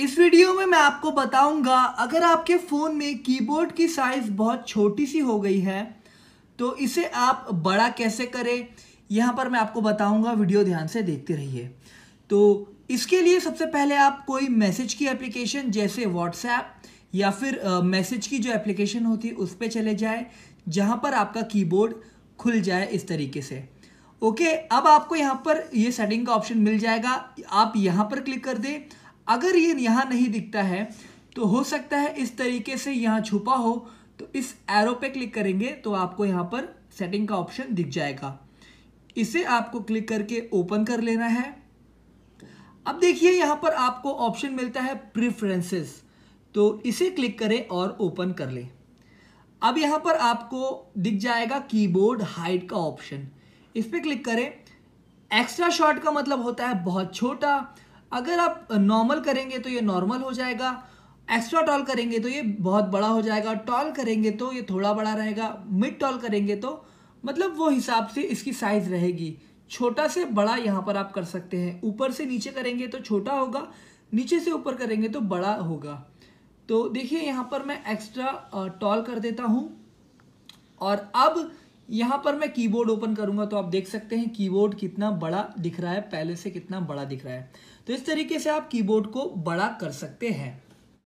इस वीडियो में मैं आपको बताऊंगा अगर आपके फ़ोन में कीबोर्ड की साइज़ बहुत छोटी सी हो गई है तो इसे आप बड़ा कैसे करें यहाँ पर मैं आपको बताऊंगा वीडियो ध्यान से देखते रहिए तो इसके लिए सबसे पहले आप कोई मैसेज की एप्लीकेशन जैसे व्हाट्सएप या फिर मैसेज की जो एप्लीकेशन होती है उस पर चले जाए जहाँ पर आपका कीबोर्ड खुल जाए इस तरीके से ओके अब आपको यहाँ पर ये सेटिंग का ऑप्शन मिल जाएगा आप यहाँ पर क्लिक कर दें अगर ये यहाँ नहीं दिखता है तो हो सकता है इस तरीके से यहाँ छुपा हो तो इस एरो पे क्लिक करेंगे तो आपको यहाँ पर सेटिंग का ऑप्शन दिख जाएगा इसे आपको क्लिक करके ओपन कर लेना है अब देखिए यहाँ पर आपको ऑप्शन मिलता है प्रिफ्रेंसेस तो इसे क्लिक करें और ओपन कर लें अब यहाँ पर आपको दिख जाएगा कीबोर्ड हाइट का ऑप्शन इस पर क्लिक करें एक्स्ट्रा शॉर्ट का मतलब होता है बहुत छोटा अगर आप नॉर्मल करेंगे तो ये नॉर्मल हो जाएगा एक्स्ट्रा टॉल करेंगे तो ये बहुत बड़ा हो जाएगा टॉल करेंगे तो ये थोड़ा बड़ा रहेगा मिड टॉल करेंगे तो मतलब वो हिसाब से इसकी साइज़ रहेगी छोटा से बड़ा यहाँ पर आप कर सकते हैं ऊपर से नीचे करेंगे तो छोटा होगा नीचे से ऊपर करेंगे तो बड़ा होगा तो देखिए यहाँ पर मैं एक्स्ट्रा टॉल कर देता हूँ और अब यहाँ पर मैं कीबोर्ड ओपन करूँगा तो आप देख सकते हैं कीबोर्ड कितना बड़ा दिख रहा है पहले से कितना बड़ा दिख रहा है तो इस तरीके से आप कीबोर्ड को बड़ा कर सकते हैं